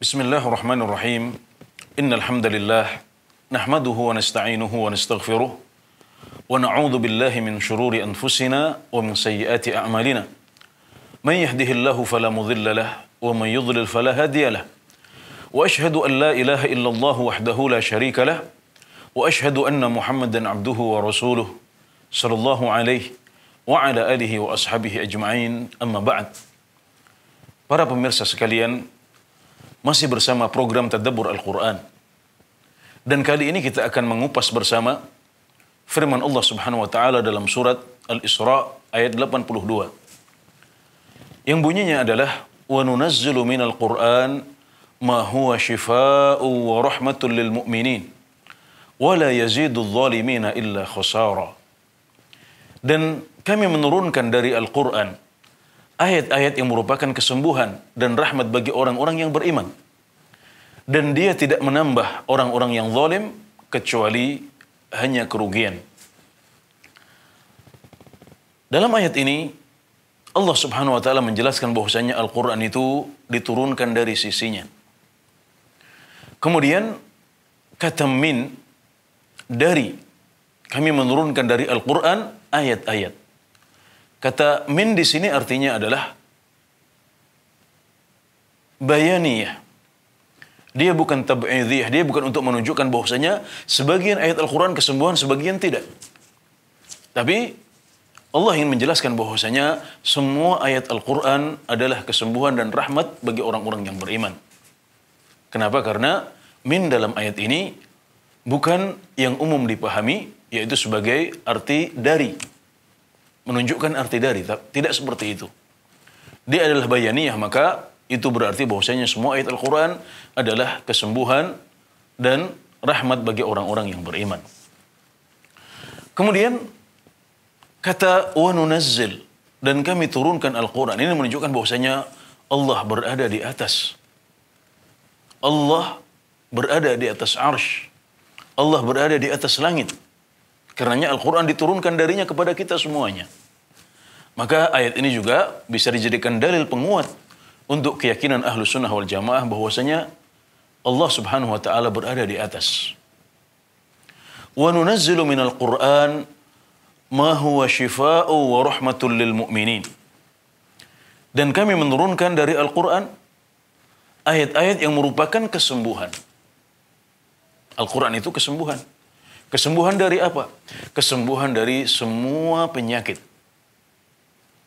بسم الله الرحمن الرحيم إن الحمد لله نحمده ونستعينه ونستغفره ونعوذ بالله من شرور أنفسنا ومن سيئات أعمالنا من يهده الله فلا مضل له ومن يضلل فلا هادي له وأشهد أن لا إله إلا الله وحده لا شريك له وأشهد أن محمدا عبده ورسوله صلى الله عليه وعلى آله وأصحابه أجمعين أما بعد Para pemirsa sekalian, Masih bersama program Tadabur Al-Quran. Dan kali ini kita akan mengupas bersama firman Allah Subhanahu wa taala dalam surat Al-Isra ayat 82. Yang bunyinya adalah wa مِنَ الْقُرْآنِ Qur'an ma huwa وَرَحْمَةٌ wa وَلَا يَزِيدُ الظَّالِمِينَ wa la illa Dan kami menurunkan dari Al-Qur'an ayat-ayat yang merupakan kesembuhan dan rahmat bagi orang-orang yang beriman. Dan dia tidak menambah orang-orang yang zalim kecuali hanya kerugian. Dalam ayat ini Allah Subhanahu wa taala menjelaskan bahwasanya Al-Qur'an itu diturunkan dari sisinya. Kemudian kata min dari kami menurunkan dari Al-Qur'an ayat-ayat. Kata min di sini artinya adalah bayaniyah. Dia bukan tab'idhiyah, dia bukan untuk menunjukkan bahwasanya sebagian ayat Al-Quran kesembuhan, sebagian tidak. Tapi Allah ingin menjelaskan bahwasanya semua ayat Al-Quran adalah kesembuhan dan rahmat bagi orang-orang yang beriman. Kenapa? Karena min dalam ayat ini bukan yang umum dipahami, yaitu sebagai arti dari menunjukkan arti dari, tidak seperti itu. Dia adalah bayaniyah, maka itu berarti bahwasanya semua ayat Al-Quran adalah kesembuhan dan rahmat bagi orang-orang yang beriman. Kemudian kata wa nunazzil dan kami turunkan Al-Quran. Ini menunjukkan bahwasanya Allah berada di atas. Allah berada di atas arsh. Allah berada di atas langit. Karenanya Al-Quran diturunkan darinya kepada kita semuanya. Maka ayat ini juga bisa dijadikan dalil penguat untuk keyakinan ahlu sunnah wal jamaah bahwasanya Allah subhanahu wa ta'ala berada di atas. وَنُنَزِّلُ مِنَ الْقُرْآنِ مَا هُوَ شِفَاءُ وَرَحْمَةٌ لِلْمُؤْمِنِينَ Dan kami menurunkan dari Al-Quran ayat-ayat yang merupakan kesembuhan. Al-Quran itu kesembuhan. Kesembuhan dari apa? Kesembuhan dari semua penyakit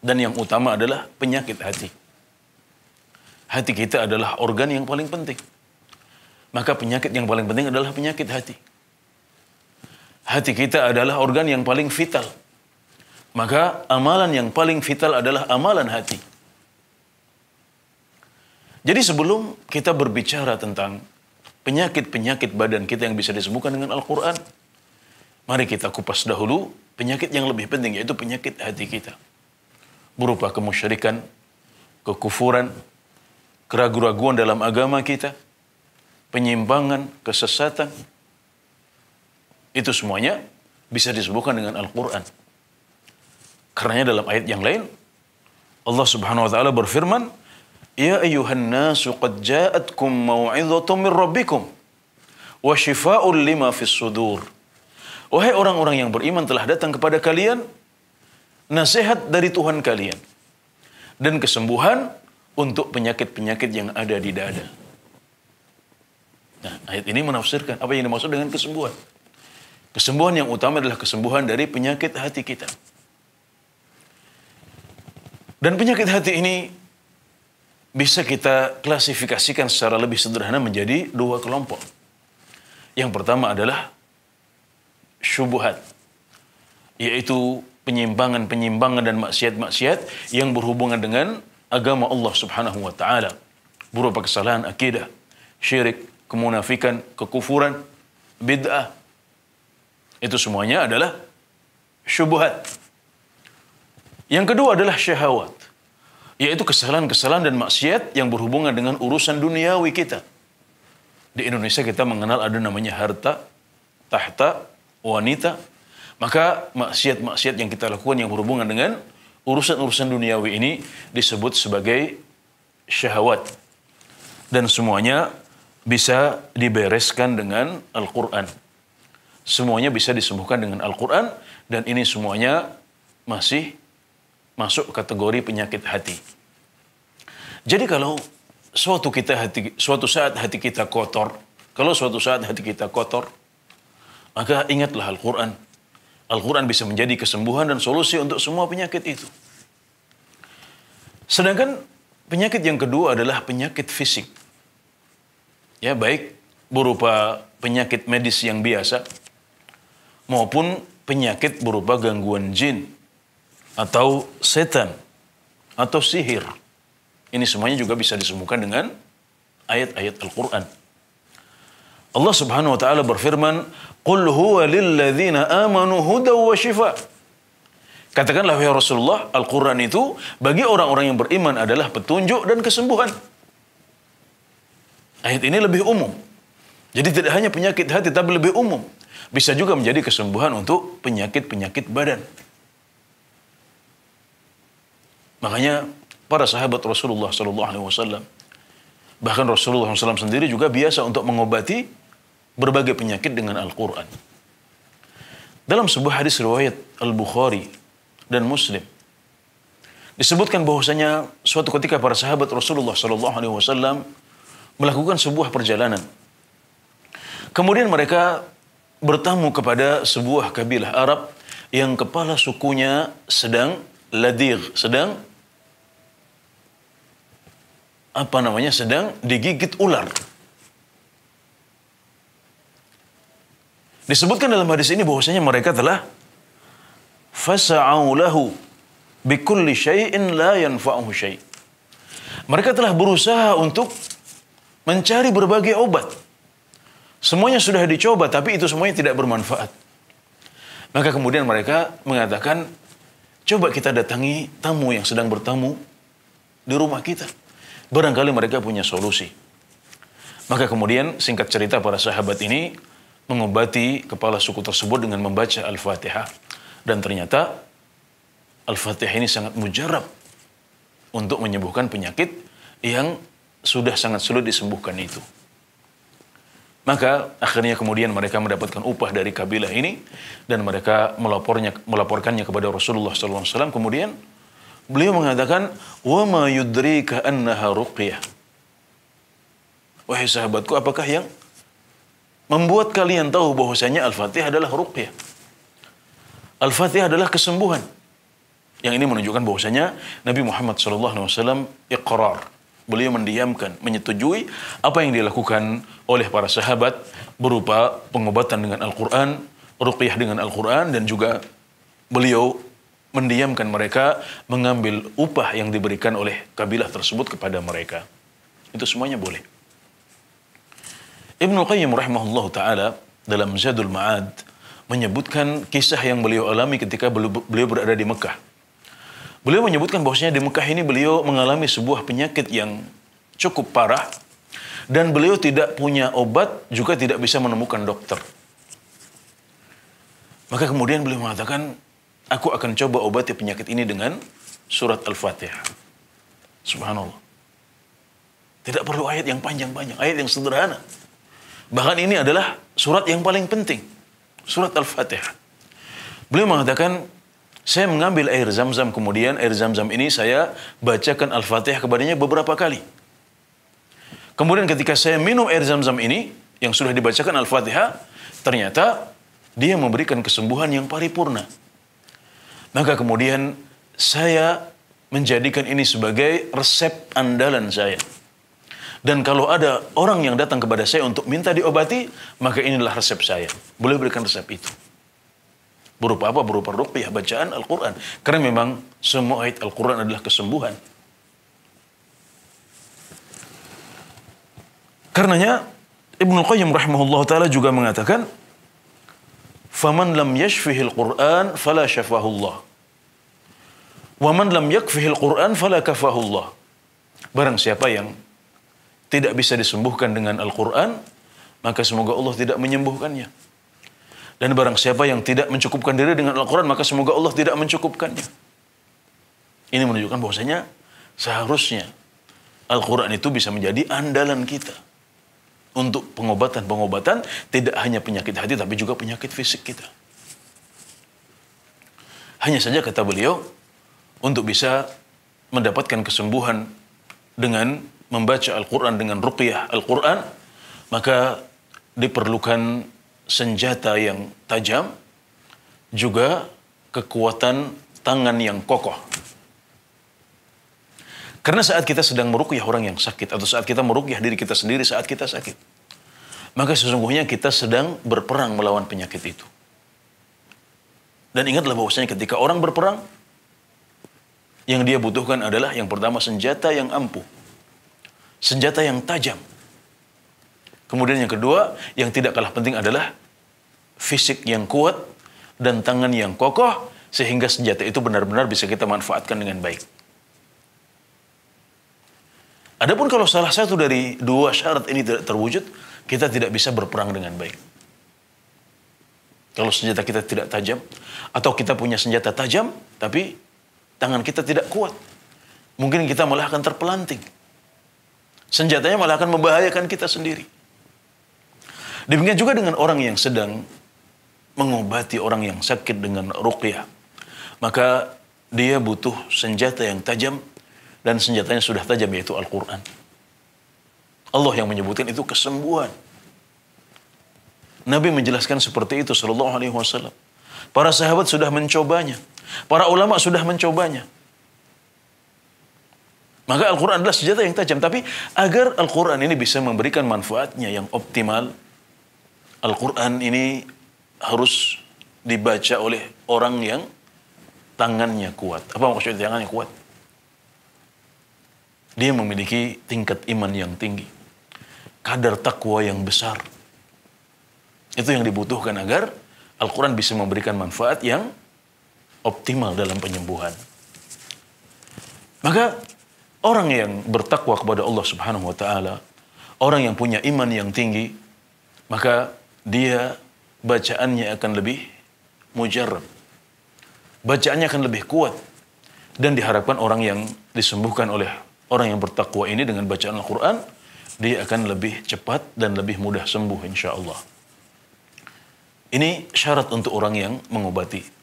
dan yang utama adalah penyakit hati. Hati kita adalah organ yang paling penting. Maka penyakit yang paling penting adalah penyakit hati. Hati kita adalah organ yang paling vital. Maka amalan yang paling vital adalah amalan hati. Jadi sebelum kita berbicara tentang penyakit-penyakit badan kita yang bisa disembuhkan dengan Al-Quran, mari kita kupas dahulu penyakit yang lebih penting, yaitu penyakit hati kita berupa kemusyrikan, kekufuran, keraguan-raguan dalam agama kita, penyimpangan, kesesatan. Itu semuanya bisa disebutkan dengan Al-Quran. Karena dalam ayat yang lain, Allah subhanahu wa ta'ala berfirman, Ya ayuhan nasu qad ja'atkum maw'idhatum min rabbikum wa shifa'un lima fis sudur. Wahai orang-orang yang beriman telah datang kepada kalian nasihat dari Tuhan kalian dan kesembuhan untuk penyakit-penyakit yang ada di dada. Nah, ayat ini menafsirkan apa yang dimaksud dengan kesembuhan. Kesembuhan yang utama adalah kesembuhan dari penyakit hati kita. Dan penyakit hati ini bisa kita klasifikasikan secara lebih sederhana menjadi dua kelompok. Yang pertama adalah syubuhat, yaitu Penyimbangan- penyimpangan dan maksiat-maksiat yang berhubungan dengan agama Allah Subhanahu wa taala. Berupa kesalahan akidah, syirik, kemunafikan, kekufuran, bid'ah. Itu semuanya adalah syubhat. Yang kedua adalah syahwat, yaitu kesalahan-kesalahan dan maksiat yang berhubungan dengan urusan duniawi kita. Di Indonesia kita mengenal ada namanya harta, tahta, wanita, maka maksiat-maksiat yang kita lakukan yang berhubungan dengan urusan-urusan duniawi ini disebut sebagai syahwat. Dan semuanya bisa dibereskan dengan Al-Quran. Semuanya bisa disembuhkan dengan Al-Quran dan ini semuanya masih masuk kategori penyakit hati. Jadi kalau suatu kita hati suatu saat hati kita kotor, kalau suatu saat hati kita kotor, maka ingatlah Al-Qur'an. Al-Quran bisa menjadi kesembuhan dan solusi untuk semua penyakit itu. Sedangkan penyakit yang kedua adalah penyakit fisik. Ya, baik berupa penyakit medis yang biasa maupun penyakit berupa gangguan jin atau setan atau sihir. Ini semuanya juga bisa disembuhkan dengan ayat-ayat Al-Qur'an. Allah Subhanahu wa taala berfirman, "Qul huwa lilladzina amanu huda wa shifa." Katakanlah ya Rasulullah, Al-Qur'an itu bagi orang-orang yang beriman adalah petunjuk dan kesembuhan. Ayat ini lebih umum. Jadi tidak hanya penyakit hati tapi lebih umum. Bisa juga menjadi kesembuhan untuk penyakit-penyakit badan. Makanya para sahabat Rasulullah sallallahu alaihi wasallam bahkan Rasulullah SAW sendiri juga biasa untuk mengobati berbagai penyakit dengan Al-Quran. Dalam sebuah hadis riwayat Al-Bukhari dan Muslim, disebutkan bahwasanya suatu ketika para sahabat Rasulullah Shallallahu Alaihi Wasallam melakukan sebuah perjalanan. Kemudian mereka bertamu kepada sebuah kabilah Arab yang kepala sukunya sedang ladir, sedang apa namanya sedang digigit ular. Disebutkan dalam hadis ini bahwasanya mereka telah fasau lahu kulli syai'in la yanfa'uhu syai'. Mereka telah berusaha untuk mencari berbagai obat. Semuanya sudah dicoba tapi itu semuanya tidak bermanfaat. Maka kemudian mereka mengatakan, coba kita datangi tamu yang sedang bertamu di rumah kita. Barangkali mereka punya solusi. Maka kemudian singkat cerita para sahabat ini mengobati kepala suku tersebut dengan membaca Al-Fatihah. Dan ternyata Al-Fatihah ini sangat mujarab untuk menyembuhkan penyakit yang sudah sangat sulit disembuhkan itu. Maka akhirnya kemudian mereka mendapatkan upah dari kabilah ini dan mereka melapornya melaporkannya kepada Rasulullah SAW. Kemudian beliau mengatakan, "Wa ma yudrika annaha Wahai sahabatku, apakah yang membuat kalian tahu bahwasanya Al-Fatihah adalah ruqyah. Al-Fatihah adalah kesembuhan. Yang ini menunjukkan bahwasanya Nabi Muhammad SAW iqrar. Beliau mendiamkan, menyetujui apa yang dilakukan oleh para sahabat berupa pengobatan dengan Al-Quran, ruqyah dengan Al-Quran, dan juga beliau mendiamkan mereka mengambil upah yang diberikan oleh kabilah tersebut kepada mereka. Itu semuanya boleh. Ibnu Qayyim rahimahullah taala dalam Zadul Ma'ad menyebutkan kisah yang beliau alami ketika beliau berada di Mekah. Beliau menyebutkan bahwasanya di Mekah ini beliau mengalami sebuah penyakit yang cukup parah dan beliau tidak punya obat juga tidak bisa menemukan dokter. Maka kemudian beliau mengatakan, aku akan coba obati penyakit ini dengan surat Al-Fatihah. Subhanallah. Tidak perlu ayat yang panjang-panjang, ayat yang sederhana. Bahkan ini adalah surat yang paling penting. Surat Al-Fatihah. Beliau mengatakan, saya mengambil air zam-zam kemudian air zam-zam ini saya bacakan Al-Fatihah kepadanya beberapa kali. Kemudian ketika saya minum air zam-zam ini yang sudah dibacakan Al-Fatihah, ternyata dia memberikan kesembuhan yang paripurna. Maka kemudian saya menjadikan ini sebagai resep andalan saya. Dan kalau ada orang yang datang kepada saya untuk minta diobati, maka inilah resep saya. Boleh berikan resep itu. Berupa apa? Berupa rupiah, bacaan Al-Quran. Karena memang semua ayat Al-Quran adalah kesembuhan. Karenanya Ibnu Qayyim rahimahullah taala juga mengatakan, لَمْ lam الْقُرْآنِ Qur'an شَفَهُ اللَّهِ وَمَنْ لَمْ يَكْفِهِ الْقُرْآنِ Qur'an كَفَهُ اللَّهِ Barang siapa yang tidak bisa disembuhkan dengan Al-Quran, maka semoga Allah tidak menyembuhkannya. Dan barang siapa yang tidak mencukupkan diri dengan Al-Quran, maka semoga Allah tidak mencukupkannya. Ini menunjukkan bahwasanya seharusnya Al-Quran itu bisa menjadi andalan kita. Untuk pengobatan-pengobatan tidak hanya penyakit hati, tapi juga penyakit fisik kita. Hanya saja kata beliau, untuk bisa mendapatkan kesembuhan dengan membaca Al-Quran dengan ruqyah Al-Quran, maka diperlukan senjata yang tajam, juga kekuatan tangan yang kokoh. Karena saat kita sedang merukyah orang yang sakit atau saat kita merukyah diri kita sendiri saat kita sakit, maka sesungguhnya kita sedang berperang melawan penyakit itu. Dan ingatlah bahwasanya ketika orang berperang, yang dia butuhkan adalah yang pertama senjata yang ampuh senjata yang tajam. Kemudian yang kedua, yang tidak kalah penting adalah fisik yang kuat dan tangan yang kokoh sehingga senjata itu benar-benar bisa kita manfaatkan dengan baik. Adapun kalau salah satu dari dua syarat ini tidak terwujud, kita tidak bisa berperang dengan baik. Kalau senjata kita tidak tajam, atau kita punya senjata tajam, tapi tangan kita tidak kuat. Mungkin kita malah akan terpelanting. Senjatanya malah akan membahayakan kita sendiri. Demikian juga dengan orang yang sedang mengobati orang yang sakit dengan ruqyah. Maka dia butuh senjata yang tajam dan senjatanya sudah tajam yaitu Al-Quran. Allah yang menyebutkan itu kesembuhan. Nabi menjelaskan seperti itu Shallallahu Alaihi Wasallam. Para sahabat sudah mencobanya, para ulama sudah mencobanya, maka Al-Quran adalah senjata yang tajam. Tapi agar Al-Quran ini bisa memberikan manfaatnya yang optimal, Al-Quran ini harus dibaca oleh orang yang tangannya kuat. Apa maksudnya tangannya kuat? Dia memiliki tingkat iman yang tinggi. Kadar takwa yang besar. Itu yang dibutuhkan agar Al-Quran bisa memberikan manfaat yang optimal dalam penyembuhan. Maka Orang yang bertakwa kepada Allah Subhanahu wa taala, orang yang punya iman yang tinggi, maka dia bacaannya akan lebih mujarab. Bacaannya akan lebih kuat dan diharapkan orang yang disembuhkan oleh orang yang bertakwa ini dengan bacaan Al-Qur'an dia akan lebih cepat dan lebih mudah sembuh insya Allah. Ini syarat untuk orang yang mengobati.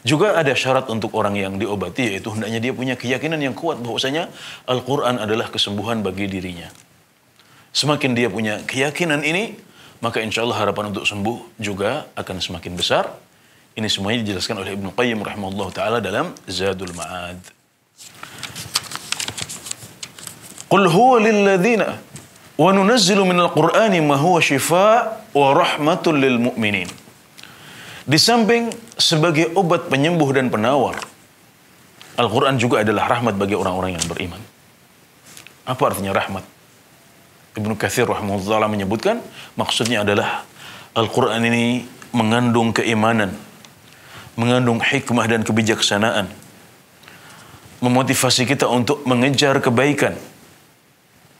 Juga ada syarat untuk orang yang diobati yaitu hendaknya dia punya keyakinan yang kuat bahwasanya Al-Qur'an adalah kesembuhan bagi dirinya. Semakin dia punya keyakinan ini, maka insya Allah harapan untuk sembuh juga akan semakin besar. Ini semuanya dijelaskan oleh Ibnu Qayyim rahimahullah taala dalam Zadul Ma'ad. wa nunazzilu minal qur'ani ma huwa ما wa rahmatul lil mu'minin. Di samping sebagai obat penyembuh dan penawar. Al-Quran juga adalah rahmat bagi orang-orang yang beriman. Apa artinya rahmat? Ibnu Kathir rahimahullah menyebutkan, maksudnya adalah Al-Quran ini mengandung keimanan, mengandung hikmah dan kebijaksanaan, memotivasi kita untuk mengejar kebaikan.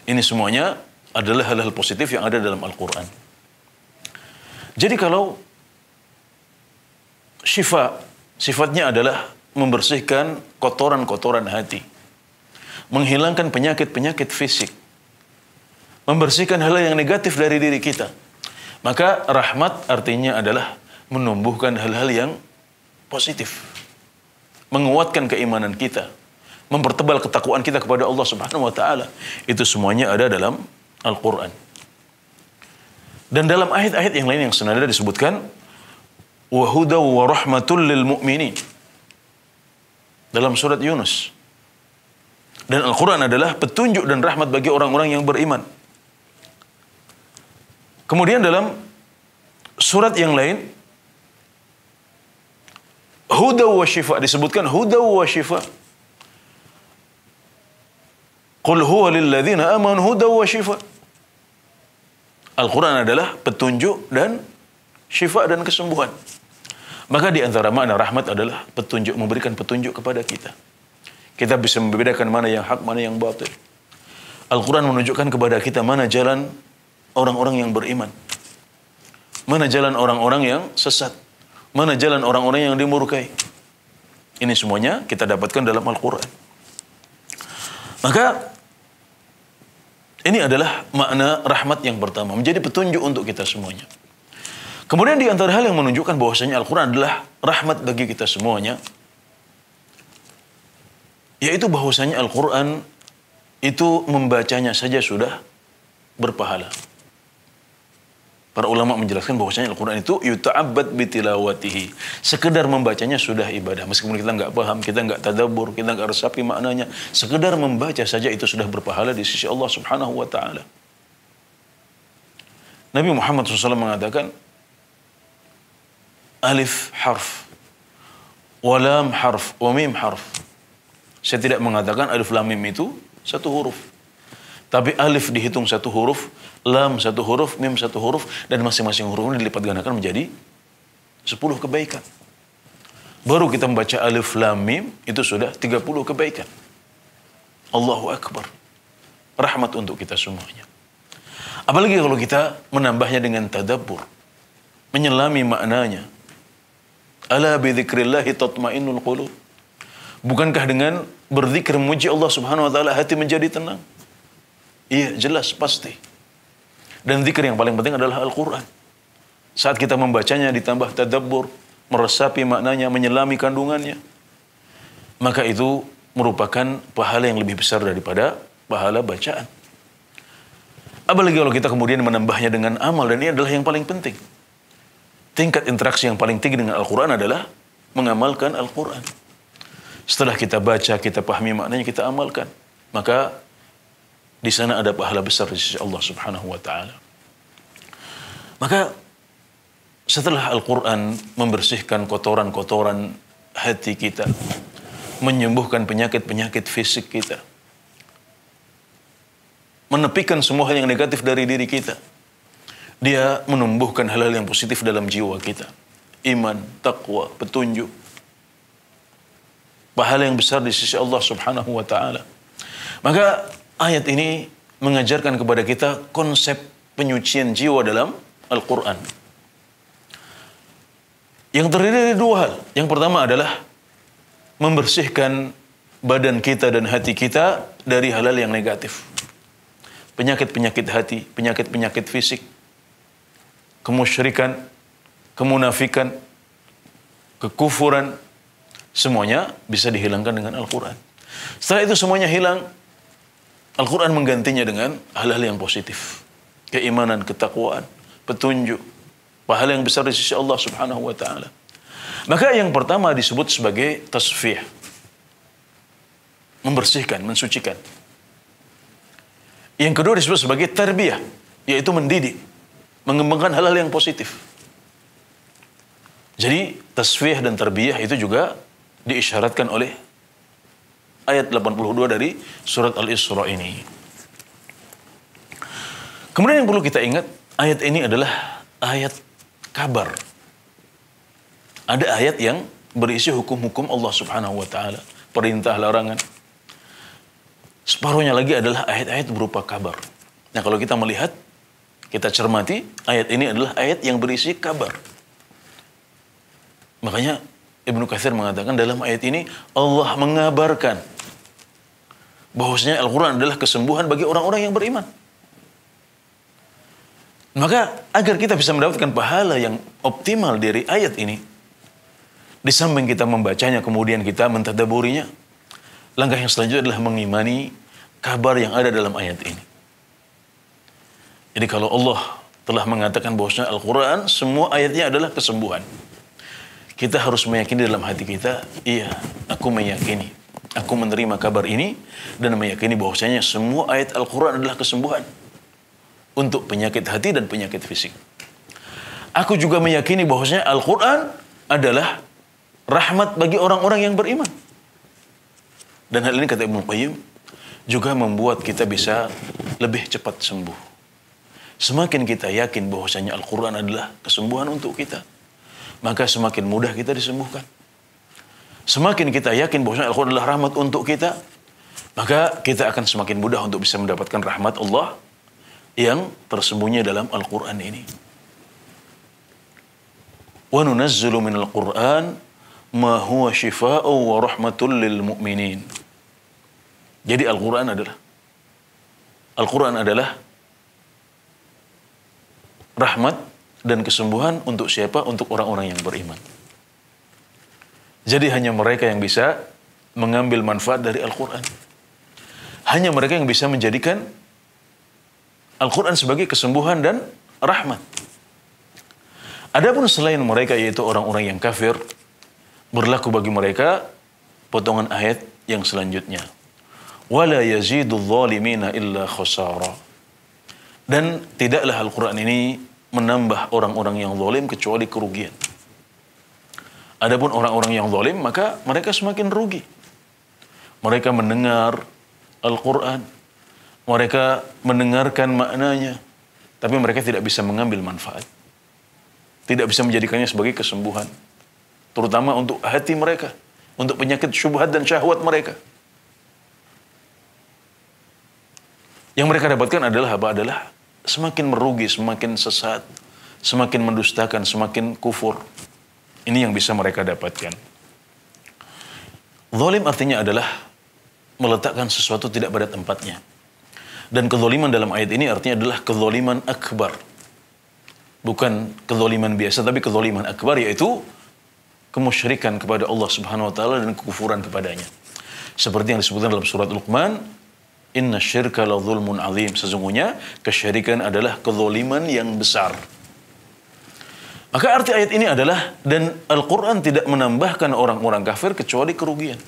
Ini semuanya adalah hal-hal positif yang ada dalam Al-Quran. Jadi kalau syifa sifatnya adalah membersihkan kotoran-kotoran hati. Menghilangkan penyakit-penyakit fisik. Membersihkan hal yang negatif dari diri kita. Maka rahmat artinya adalah menumbuhkan hal-hal yang positif. Menguatkan keimanan kita. Mempertebal ketakwaan kita kepada Allah Subhanahu wa taala. Itu semuanya ada dalam Al-Qur'an. Dan dalam ayat-ayat yang lain yang senada disebutkan wa wa rahmatul lil mu'minin. Dalam surat Yunus. Dan Al-Quran adalah petunjuk dan rahmat bagi orang-orang yang beriman. Kemudian dalam surat yang lain, huda wa shifa. Disebutkan huda wa shifa. Qul huwa lilladzina aman huda wa shifa. Al-Quran adalah petunjuk dan syifa dan kesembuhan. Maka di antara makna rahmat adalah petunjuk, memberikan petunjuk kepada kita. Kita bisa membedakan mana yang hak, mana yang batil. Al-Quran menunjukkan kepada kita mana jalan orang-orang yang beriman. Mana jalan orang-orang yang sesat. Mana jalan orang-orang yang dimurkai. Ini semuanya kita dapatkan dalam Al-Quran. Maka ini adalah makna rahmat yang pertama. Menjadi petunjuk untuk kita semuanya. Kemudian di antara hal yang menunjukkan bahwasanya Al-Quran adalah rahmat bagi kita semuanya, yaitu bahwasanya Al-Quran itu membacanya saja sudah berpahala. Para ulama menjelaskan bahwasanya Al-Quran itu yuta'abbad bitilawatihi. Sekedar membacanya sudah ibadah. Meskipun kita nggak paham, kita nggak tadabur, kita nggak resapi maknanya. Sekedar membaca saja itu sudah berpahala di sisi Allah subhanahu wa ta'ala. Nabi Muhammad SAW mengatakan, alif harf, walam harf, wamim harf. Saya tidak mengatakan alif lam mim itu satu huruf. Tapi alif dihitung satu huruf, lam satu huruf, mim satu huruf, dan masing-masing huruf hurufnya dilipat gandakan menjadi sepuluh kebaikan. Baru kita membaca alif lam mim, itu sudah tiga puluh kebaikan. Allahu Akbar. Rahmat untuk kita semuanya. Apalagi kalau kita menambahnya dengan tadabbur. Menyelami maknanya, Ala bidzikrillahi tatmainnul qulub. Bukankah dengan berzikir memuji Allah Subhanahu wa taala hati menjadi tenang? Iya, jelas pasti. Dan zikir yang paling penting adalah Al-Qur'an. Saat kita membacanya ditambah tadabbur, meresapi maknanya, menyelami kandungannya, maka itu merupakan pahala yang lebih besar daripada pahala bacaan. Apalagi kalau kita kemudian menambahnya dengan amal dan ini adalah yang paling penting tingkat interaksi yang paling tinggi dengan Al-Quran adalah mengamalkan Al-Quran. Setelah kita baca, kita pahami maknanya, kita amalkan. Maka di sana ada pahala besar di sisi Allah Subhanahu wa taala. Maka setelah Al-Qur'an membersihkan kotoran-kotoran hati kita, menyembuhkan penyakit-penyakit fisik kita, menepikan semua hal yang negatif dari diri kita, dia menumbuhkan hal-hal yang positif dalam jiwa kita. Iman, takwa, petunjuk. Pahala yang besar di sisi Allah subhanahu wa ta'ala. Maka ayat ini mengajarkan kepada kita konsep penyucian jiwa dalam Al-Quran. Yang terdiri dari dua hal. Yang pertama adalah membersihkan badan kita dan hati kita dari halal yang negatif. Penyakit-penyakit hati, penyakit-penyakit fisik, kemusyrikan, kemunafikan, kekufuran, semuanya bisa dihilangkan dengan Al-Quran. Setelah itu semuanya hilang, Al-Quran menggantinya dengan hal-hal yang positif. Keimanan, ketakwaan, petunjuk, pahala yang besar di sisi Allah subhanahu wa ta'ala. Maka yang pertama disebut sebagai tasfih. Membersihkan, mensucikan. Yang kedua disebut sebagai terbiah, yaitu mendidik mengembangkan hal-hal yang positif. Jadi tasfiyah dan terbiyah itu juga diisyaratkan oleh ayat 82 dari surat Al-Isra ini. Kemudian yang perlu kita ingat, ayat ini adalah ayat kabar. Ada ayat yang berisi hukum-hukum Allah Subhanahu wa taala, perintah larangan. Separuhnya lagi adalah ayat-ayat berupa kabar. Nah, kalau kita melihat kita cermati, ayat ini adalah ayat yang berisi kabar. Makanya Ibnu Katsir mengatakan dalam ayat ini Allah mengabarkan bahwasanya Al-Qur'an adalah kesembuhan bagi orang-orang yang beriman. Maka agar kita bisa mendapatkan pahala yang optimal dari ayat ini, di samping kita membacanya kemudian kita mentadaburinya, langkah yang selanjutnya adalah mengimani kabar yang ada dalam ayat ini. Jadi kalau Allah telah mengatakan bahwasanya Al-Quran semua ayatnya adalah kesembuhan. Kita harus meyakini dalam hati kita, iya, aku meyakini. Aku menerima kabar ini dan meyakini bahwasanya semua ayat Al-Quran adalah kesembuhan untuk penyakit hati dan penyakit fisik. Aku juga meyakini bahwasanya Al-Quran adalah rahmat bagi orang-orang yang beriman. Dan hal ini kata Ibnu Qayyim juga membuat kita bisa lebih cepat sembuh Semakin kita yakin bahwasanya Al-Quran adalah kesembuhan untuk kita, maka semakin mudah kita disembuhkan. Semakin kita yakin bahwasanya Al-Quran adalah rahmat untuk kita, maka kita akan semakin mudah untuk bisa mendapatkan rahmat Allah yang tersembunyi dalam Al-Quran ini. وَنُنَزِّلُ مِنَ الْقُرْآنِ مَا هُوَ شِفَاءُ وَرَحْمَةٌ لِلْمُؤْمِنِينَ Jadi Al-Quran adalah Al-Quran adalah rahmat dan kesembuhan untuk siapa? Untuk orang-orang yang beriman. Jadi hanya mereka yang bisa mengambil manfaat dari Al-Quran. Hanya mereka yang bisa menjadikan Al-Quran sebagai kesembuhan dan rahmat. Adapun selain mereka yaitu orang-orang yang kafir, berlaku bagi mereka potongan ayat yang selanjutnya. Wala yazidu illa khusara Dan tidaklah Al-Quran ini menambah orang-orang yang zalim kecuali kerugian. Adapun orang-orang yang zalim maka mereka semakin rugi. Mereka mendengar Al-Qur'an. Mereka mendengarkan maknanya tapi mereka tidak bisa mengambil manfaat. Tidak bisa menjadikannya sebagai kesembuhan. Terutama untuk hati mereka, untuk penyakit syubhat dan syahwat mereka. Yang mereka dapatkan adalah apa? Adalah semakin merugi, semakin sesat, semakin mendustakan, semakin kufur. Ini yang bisa mereka dapatkan. Zolim artinya adalah meletakkan sesuatu tidak pada tempatnya. Dan kezoliman dalam ayat ini artinya adalah kezoliman akbar. Bukan kezoliman biasa, tapi kezoliman akbar yaitu kemusyrikan kepada Allah Subhanahu wa taala dan kekufuran kepadanya. Seperti yang disebutkan dalam surat Luqman, Inna syirka la zulmun azim. Sesungguhnya kesyirikan adalah kezoliman yang besar. Maka arti ayat ini adalah dan Al-Quran tidak menambahkan orang-orang kafir kecuali kerugian.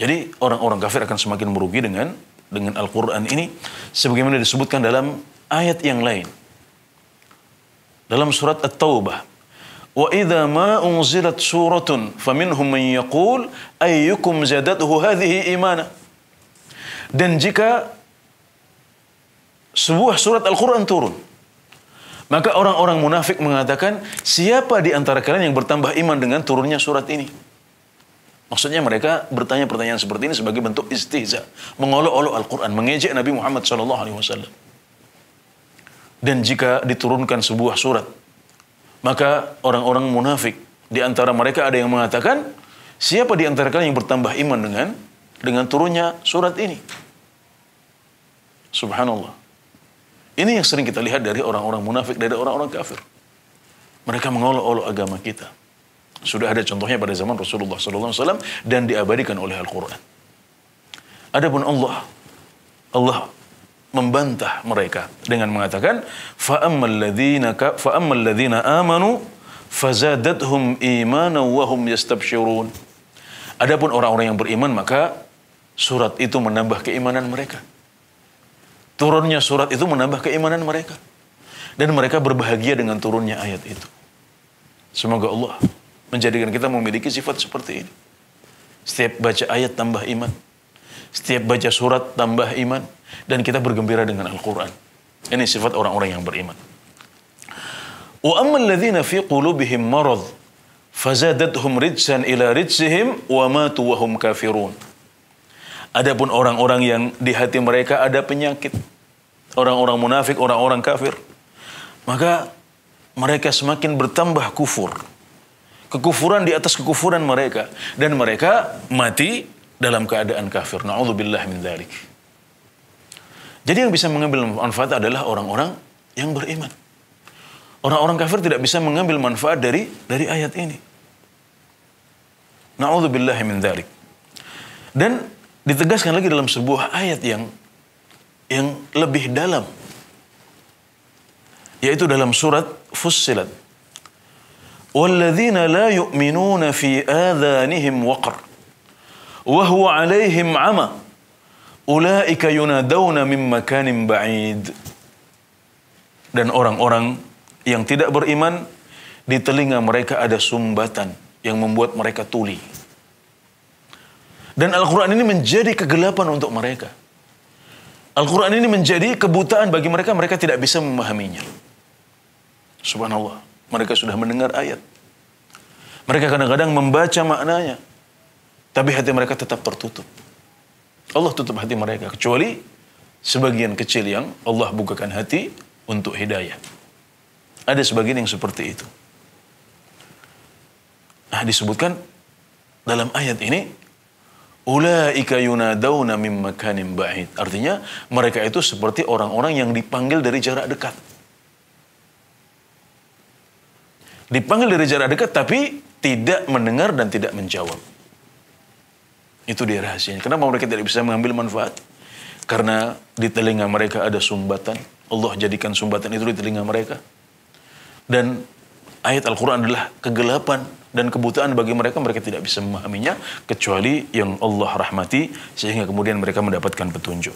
Jadi orang-orang kafir akan semakin merugi dengan dengan Al-Quran ini sebagaimana disebutkan dalam ayat yang lain. Dalam surat At-Taubah. Wa مَا أُنْزِلَتْ سُورَةٌ suratun مَنْ يَقُولُ أَيُّكُمْ ayyukum هَذِهِ hadhihi dan jika sebuah surat Al-Quran turun, maka orang-orang munafik mengatakan, siapa di antara kalian yang bertambah iman dengan turunnya surat ini? Maksudnya mereka bertanya pertanyaan seperti ini sebagai bentuk istihza, mengolok-olok Al-Quran, mengejek Nabi Muhammad SAW. Dan jika diturunkan sebuah surat, maka orang-orang munafik di antara mereka ada yang mengatakan, siapa di antara kalian yang bertambah iman dengan dengan turunnya surat ini? Subhanallah. Ini yang sering kita lihat dari orang-orang munafik, dari orang-orang kafir. Mereka mengolok-olok agama kita. Sudah ada contohnya pada zaman Rasulullah SAW dan diabadikan oleh Al-Quran. Adapun Allah, Allah membantah mereka dengan mengatakan fa'ammal الَّذِينَ آمَنُوا فَزَادَتْهُمْ amanu وَهُمْ يَسْتَبْشِرُونَ Adapun orang-orang yang beriman maka surat itu menambah keimanan mereka. Turunnya surat itu menambah keimanan mereka. Dan mereka berbahagia dengan turunnya ayat itu. Semoga Allah menjadikan kita memiliki sifat seperti ini. Setiap baca ayat tambah iman. Setiap baca surat tambah iman. Dan kita bergembira dengan Al-Quran. Ini sifat orang-orang yang beriman. وَأَمَّا الَّذِينَ فِي قُلُوبِهِمْ مَرَضٍ فَزَادَتْهُمْ رِجْسًا إِلَى رِجْسِهِمْ وَمَاتُوا وَهُمْ كَافِرُونَ Adapun orang-orang yang di hati mereka ada penyakit, orang-orang munafik, orang-orang kafir, maka mereka semakin bertambah kufur. Kekufuran di atas kekufuran mereka dan mereka mati dalam keadaan kafir. Nauzubillah min dzalik. Jadi yang bisa mengambil manfaat adalah orang-orang yang beriman. Orang-orang kafir tidak bisa mengambil manfaat dari dari ayat ini. Nauzubillah min dzalik. Dan ditegaskan lagi dalam sebuah ayat yang yang lebih dalam yaitu dalam surat Fussilat والذين لا يؤمنون في آذانهم وقر وهو عليهم عمى أولئك ينادون من مكان بعيد dan orang-orang yang tidak beriman di telinga mereka ada sumbatan yang membuat mereka tuli dan Al-Quran ini menjadi kegelapan untuk mereka. Al-Quran ini menjadi kebutaan bagi mereka, mereka tidak bisa memahaminya. Subhanallah, mereka sudah mendengar ayat. Mereka kadang-kadang membaca maknanya, tapi hati mereka tetap tertutup. Allah tutup hati mereka, kecuali sebagian kecil yang Allah bukakan hati untuk hidayah. Ada sebagian yang seperti itu. Nah, disebutkan dalam ayat ini Ulaika yunadawna ba'id. Artinya mereka itu seperti orang-orang yang dipanggil dari jarak dekat. Dipanggil dari jarak dekat tapi tidak mendengar dan tidak menjawab. Itu dia rahasianya. Kenapa mereka tidak bisa mengambil manfaat? Karena di telinga mereka ada sumbatan. Allah jadikan sumbatan itu di telinga mereka. Dan ayat Al-Quran adalah kegelapan dan kebutaan bagi mereka mereka tidak bisa memahaminya kecuali yang Allah rahmati sehingga kemudian mereka mendapatkan petunjuk.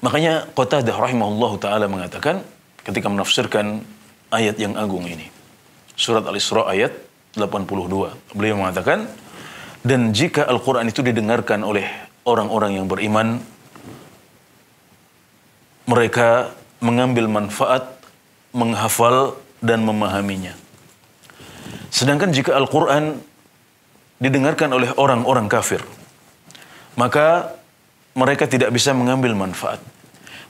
Makanya Qatadah rahimahullah taala mengatakan ketika menafsirkan ayat yang agung ini. Surat Al-Isra ayat 82. Beliau mengatakan dan jika Al-Qur'an itu didengarkan oleh orang-orang yang beriman mereka mengambil manfaat menghafal dan memahaminya Sedangkan jika Al-Quran didengarkan oleh orang-orang kafir, maka mereka tidak bisa mengambil manfaat.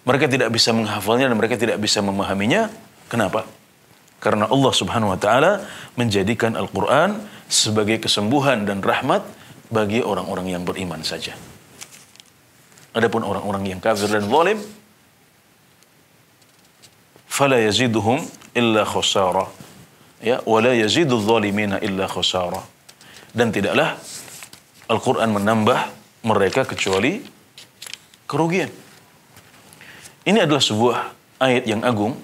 Mereka tidak bisa menghafalnya dan mereka tidak bisa memahaminya. Kenapa? Karena Allah Subhanahu wa taala menjadikan Al-Qur'an sebagai kesembuhan dan rahmat bagi orang-orang yang beriman saja. Adapun orang-orang yang kafir dan zalim فَلَا يَزِيدُهُمْ إِلَّا خُسَارًا ya wala yazidudz zalimina illa khusara dan tidaklah Al-Qur'an menambah mereka kecuali kerugian ini adalah sebuah ayat yang agung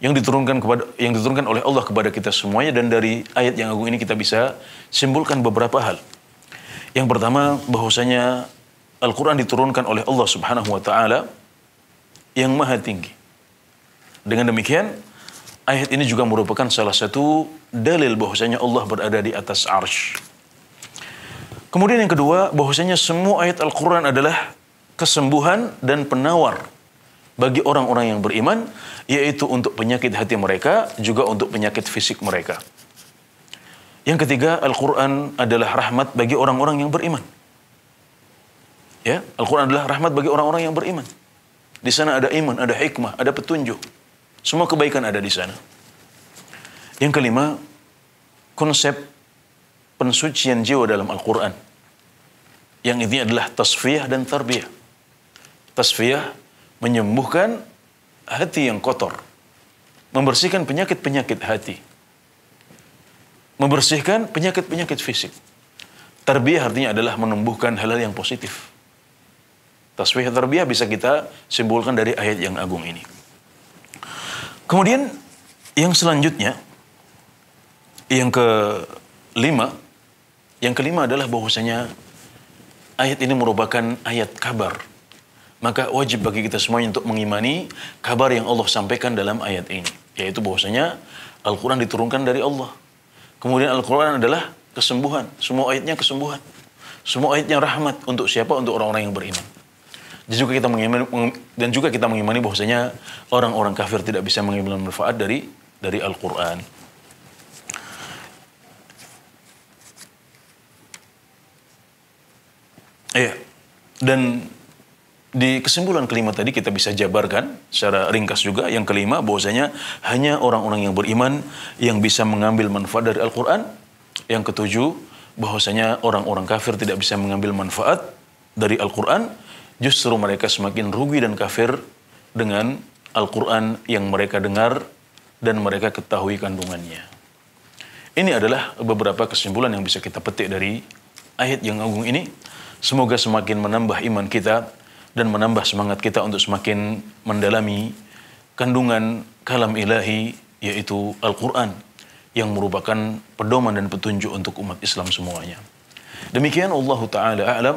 yang diturunkan kepada yang diturunkan oleh Allah kepada kita semuanya dan dari ayat yang agung ini kita bisa simpulkan beberapa hal. Yang pertama bahwasanya Al-Qur'an diturunkan oleh Allah Subhanahu wa taala yang maha tinggi. Dengan demikian Ayat ini juga merupakan salah satu dalil bahwasanya Allah berada di atas arsh. Kemudian yang kedua, bahwasanya semua ayat Al-Quran adalah kesembuhan dan penawar bagi orang-orang yang beriman, yaitu untuk penyakit hati mereka, juga untuk penyakit fisik mereka. Yang ketiga, Al-Quran adalah rahmat bagi orang-orang yang beriman. Ya, Al-Quran adalah rahmat bagi orang-orang yang beriman. Di sana ada iman, ada hikmah, ada petunjuk. Semua kebaikan ada di sana. Yang kelima, konsep pensucian jiwa dalam Al-Quran. Yang ini adalah tasfiyah dan tarbiyah. Tasfiyah menyembuhkan hati yang kotor. Membersihkan penyakit-penyakit hati. Membersihkan penyakit-penyakit fisik. Tarbiyah artinya adalah menumbuhkan hal-hal yang positif. Tasfiyah tarbiyah bisa kita simpulkan dari ayat yang agung ini. Kemudian yang selanjutnya, yang kelima, yang kelima adalah bahwasanya ayat ini merupakan ayat kabar. Maka wajib bagi kita semuanya untuk mengimani kabar yang Allah sampaikan dalam ayat ini. Yaitu bahwasanya Al-Quran diturunkan dari Allah. Kemudian Al-Quran adalah kesembuhan. Semua ayatnya kesembuhan. Semua ayatnya rahmat. Untuk siapa? Untuk orang-orang yang beriman. Dan juga kita mengimani, dan juga kita mengimani bahwasanya orang-orang kafir tidak bisa mengambil manfaat dari dari Al-Qur'an. Iya. Dan di kesimpulan kelima tadi kita bisa jabarkan secara ringkas juga yang kelima bahwasanya hanya orang-orang yang beriman yang bisa mengambil manfaat dari Al-Qur'an. Yang ketujuh bahwasanya orang-orang kafir tidak bisa mengambil manfaat dari Al-Qur'an justru mereka semakin rugi dan kafir dengan Al-Quran yang mereka dengar dan mereka ketahui kandungannya. Ini adalah beberapa kesimpulan yang bisa kita petik dari ayat yang agung ini. Semoga semakin menambah iman kita dan menambah semangat kita untuk semakin mendalami kandungan kalam ilahi yaitu Al-Quran yang merupakan pedoman dan petunjuk untuk umat Islam semuanya. Demikian Allah Ta'ala alam